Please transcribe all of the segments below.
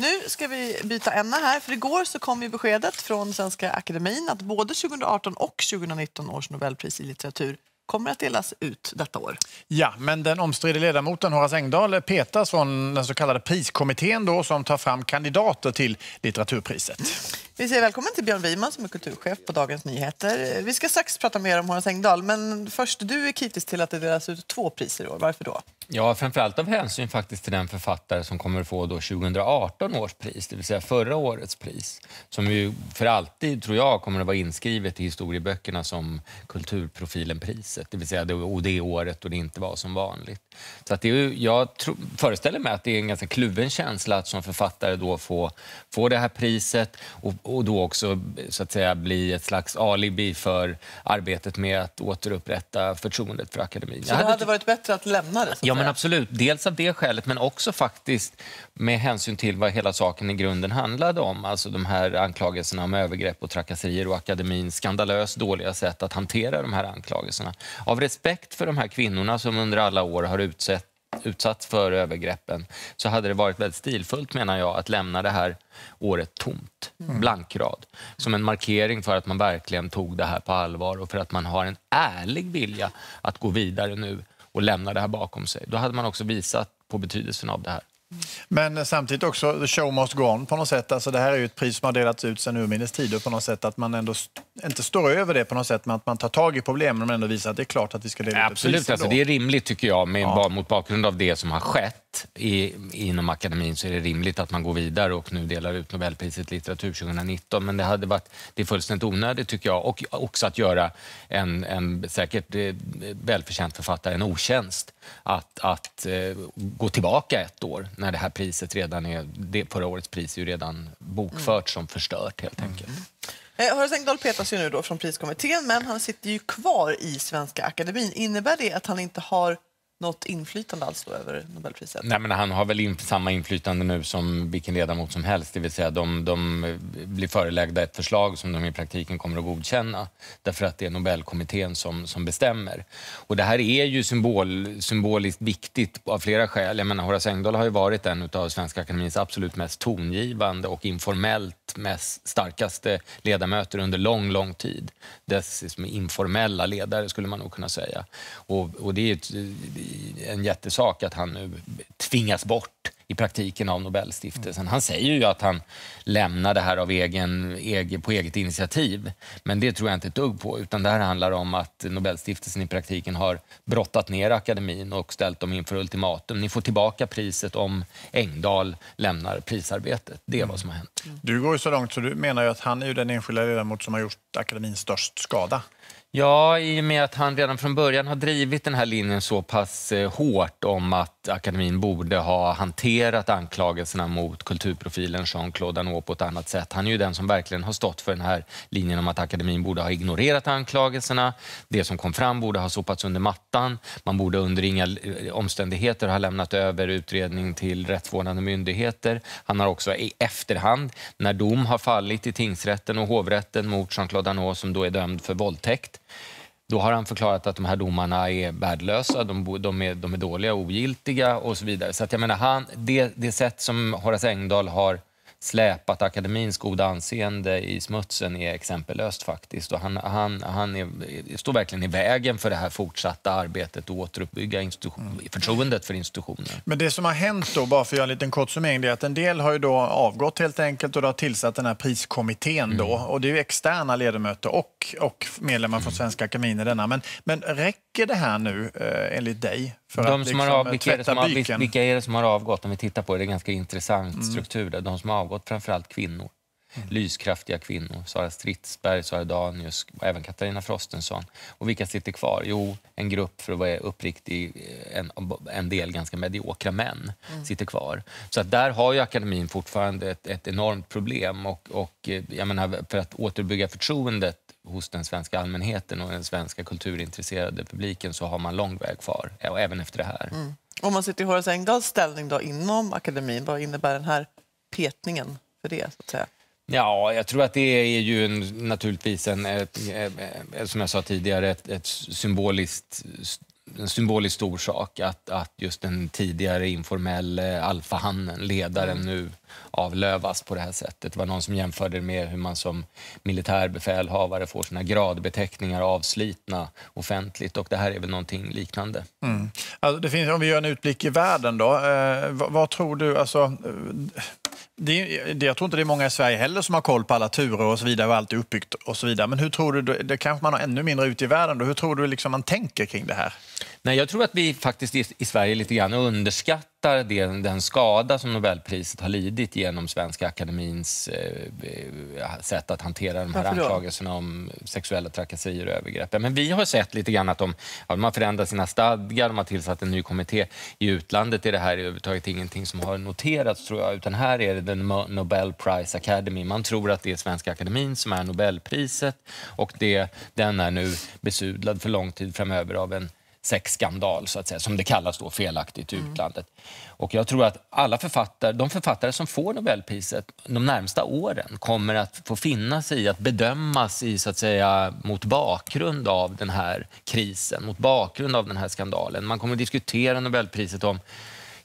Nu ska vi byta ämne här, för igår så kom ju beskedet från Svenska Akademin att både 2018 och 2019 års Nobelpris i litteratur kommer att delas ut detta år. Ja, men den omstridde ledamoten Horace Engdahl petas från den så kallade priskommittén då, som tar fram kandidater till litteraturpriset. Mm. Vi säger välkommen till Björn Wiman som är kulturchef på Dagens Nyheter. Vi ska strax prata mer om Horace Engdahl, men först, du är kritisk till att det delas ut två priser i år. Varför då? Ja, framförallt av hänsyn faktiskt till den författare som kommer att få då 2018 års pris, det vill säga förra årets pris, som ju för alltid, tror jag, kommer att vara inskrivet i historieböckerna som kulturprofilen-priset, det vill säga det, och det året då det inte var som vanligt. Så att det är, jag tro, föreställer mig att det är en ganska kluven känsla att som författare då få, få det här priset och och då också så att säga, bli ett slags alibi för arbetet med att återupprätta förtroendet för akademin. Så det hade varit bättre att lämna det? Att ja, säga. men absolut. Dels av det skälet, men också faktiskt med hänsyn till vad hela saken i grunden handlade om. Alltså de här anklagelserna om övergrepp och trakasserier och akademins skandalöst dåliga sätt att hantera de här anklagelserna. Av respekt för de här kvinnorna som under alla år har utsett utsatt för övergreppen så hade det varit väldigt stilfullt menar jag att lämna det här året tomt, mm. blankrad. Som en markering för att man verkligen tog det här på allvar och för att man har en ärlig vilja att gå vidare nu och lämna det här bakom sig. Då hade man också visat på betydelsen av det här. Men samtidigt också, the show must go on på något sätt. Alltså det här är ju ett pris som har delats ut sedan urminnes tider på något sätt. Att man ändå inte står över det på något sätt, men att man tar tag i problemen men ändå visar att det är klart att vi ska dela ut ett pris alltså, det är rimligt tycker jag med, ja. mot bakgrund av det som har skett i, inom akademin så är det rimligt att man går vidare och nu delar ut Nobelpriset i litteratur 2019. Men det hade varit det är fullständigt onödigt tycker jag och också att göra en, en säkert eh, välförtjänt författare en otjänst att, att eh, gå tillbaka ett år när det här priset redan är, det, förra årets pris är ju redan bokfört mm. som förstört helt enkelt. Mm. Eh, Horace Engdahl petas ju nu då från priskommittén, men han sitter ju kvar i Svenska Akademin. Innebär det att han inte har något inflytande alls då över Nobelpriset? Nej, men han har väl in, samma inflytande nu som vilken ledamot som helst, det vill säga de, de eh, blir förelagda ett förslag som de i praktiken kommer att godkänna därför att det är Nobelkommittén som, som bestämmer. Och det här är ju symbol, symboliskt viktigt av flera skäl. Jag menar, Horace Engdahl har ju varit en av Svenska Akademins absolut mest tongivande och informellt mest starkaste ledamöter under lång, lång tid. Dess liksom informella ledare skulle man nog kunna säga. Och, och det är ett, en jättesak att han nu tvingas bort i praktiken av Nobelstiftelsen. Han säger ju att han lämnar det här av egen, egen, på eget initiativ, men det tror jag inte ett dugg på. Utan det här handlar om att Nobelstiftelsen i praktiken har brottat ner akademin och ställt dem inför ultimatum. Ni får tillbaka priset om Engdahl lämnar prisarbetet. Det är vad som har hänt. Mm. Du går ju så långt så du menar ju att han är den enskilda ledamot som har gjort akademin störst skada. Ja, i och med att han redan från början har drivit den här linjen så pass eh, hårt om att akademin borde ha hanterat hanterat anklagelserna mot kulturprofilen Jean-Claude Anot på ett annat sätt. Han är ju den som verkligen har stått för den här linjen om att akademin borde ha ignorerat anklagelserna. Det som kom fram borde ha sopats under mattan. Man borde under inga eh, omständigheter ha lämnat över utredning till rättsvårdande myndigheter. Han har också i efterhand, när dom har fallit i tingsrätten och hovrätten mot Jean-Claude Anot som då är dömd för våldtäkt, då har han förklarat att de här domarna är värdelösa, de, de, är, de är dåliga, ogiltiga och så vidare. Så att jag menar, han, det, det sätt som Horace Engdahl har släpat akademins goda anseende i smutsen är exempellöst faktiskt. Och han han, han är, står verkligen i vägen för det här fortsatta arbetet att återuppbygga förtroendet för institutioner. Men det som har hänt då, bara för att göra en liten kort summering, är att en del har ju då avgått helt enkelt och det har tillsatt den här priskommittén då. Mm. Och det är ju externa ledamöter och, och medlemmar från mm. Svenska Akademin i denna. Men, men räcker det här nu eh, enligt dig? För de att som liksom, har, vilka, är det som har, vilka är det som har avgått? Om vi tittar på det, det är en ganska intressant mm. struktur. Där. De som har något, framförallt kvinnor. Mm. Lyskraftiga kvinnor, Sara Stridsberg, Sara Danius och även Katarina Frostenson. Och vilka sitter kvar? Jo, en grupp, för att vara uppriktig, en, en del ganska mediokra män mm. sitter kvar. Så att där har ju akademin fortfarande ett, ett enormt problem. Och, och eh, jag menar, för att återbygga förtroendet hos den svenska allmänheten och den svenska kulturintresserade publiken så har man lång väg kvar, även efter det här. Mm. Om man sitter i Horace Engdahls ställning då inom akademin, vad innebär den här petningen för det? Så att säga? Ja, jag tror att det är ju en, naturligtvis en, ett, som jag sa tidigare, ett, ett symboliskt en symboliskt stor sak att, att just den tidigare informelle alfahannen, ledaren, mm. nu avlövas på det här sättet. Det var någon som jämförde med hur man som militärbefälhavare får sina gradbeteckningar avslitna offentligt och det här är väl någonting liknande. Mm. Alltså det finns, om vi gör en utblick i världen då, eh, vad, vad, tror du, alltså, eh, det, det, jag tror inte det är många i Sverige heller som har koll på alla turer och så vidare och allt är uppbyggt och så vidare. Men hur tror du, det kanske man har ännu mindre ute i världen då, hur tror du liksom man tänker kring det här? Nej, jag tror att vi faktiskt i, i Sverige lite grann underskattar uppskattar det, den skada som Nobelpriset har lidit genom Svenska Akademins eh, eh sätt att hantera de här Varför anklagelserna då? om sexuella trakasserier och övergrepp. men vi har sett lite grann att de, ja, de har förändrat sina stadgar, de har tillsatt en ny kommitté. I utlandet är det här överhuvudtaget ingenting som har noterats, tror jag, utan här är det den Nobel Prize Academy. Man tror att det är Svenska Akademin som är Nobelpriset och det, den är nu besudlad för lång tid framöver av en sexskandal, så att säga, som det kallas då felaktigt i mm. utlandet. Och jag tror att alla författare, de författare som får Nobelpriset de närmsta åren kommer att få finna sig i att bedömas i, så att säga, mot bakgrund av den här krisen, mot bakgrund av den här skandalen. Man kommer att diskutera Nobelpriset om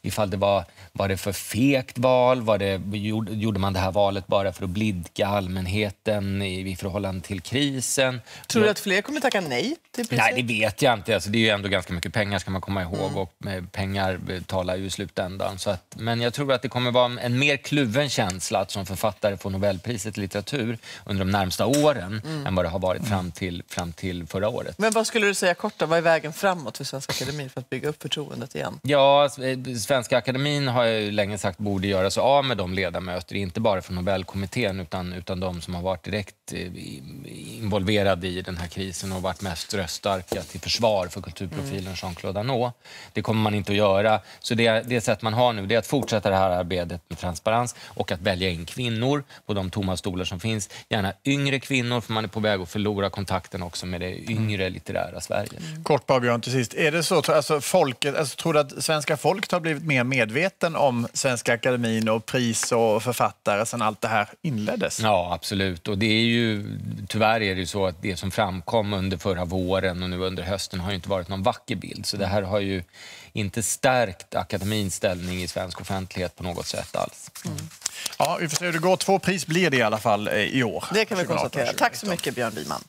ifall det var, var det för fegt val? Var det, gjorde man det här valet bara för att blidka allmänheten i, i förhållande till krisen? Tror du att fler kommer tacka nej? Till nej, det vet jag inte. Alltså, det är ju ändå ganska mycket pengar ska man komma ihåg mm. och eh, pengar talar ju i slutändan. Så att, men jag tror att det kommer vara en mer kluven känsla att som författare få Nobelpriset i litteratur under de närmsta åren mm. än vad det har varit fram till, fram till förra året. Men vad skulle du säga kort då? Vad är vägen framåt för Svenska Akademien för att bygga upp förtroendet igen? Ja, alltså, eh, Svenska Akademin har ju länge sagt borde göra sig av med de ledamöter, inte bara från Nobelkommittén utan, utan de som har varit direkt eh, involverade i den här krisen och varit mest röststarka till försvar för kulturprofilen mm. Jean-Claude Arnault. Det kommer man inte att göra. Så det, det sätt man har nu är att fortsätta det här arbetet med transparens och att välja in kvinnor på de tomma stolar som finns. Gärna yngre kvinnor, för man är på väg att förlora kontakten också med det yngre litterära Sverige. Mm. Kort bara, Björn, till sist. Är det så, alltså, folket, alltså, tror du att svenska folket har blivit betydligt mer medveten om Svenska Akademin och pris och författare sedan allt det här inleddes. Ja, absolut. Och det är ju, tyvärr är det ju så att det som framkom under förra våren och nu under hösten har inte varit någon vacker bild. Så det här har ju inte stärkt akademins ställning i svensk offentlighet på något sätt alls. Mm. Ja, vi får se hur det går. Två pris blir det i alla fall eh, i år. Det kan vi konstatera. Tack så mycket, Björn Wiman.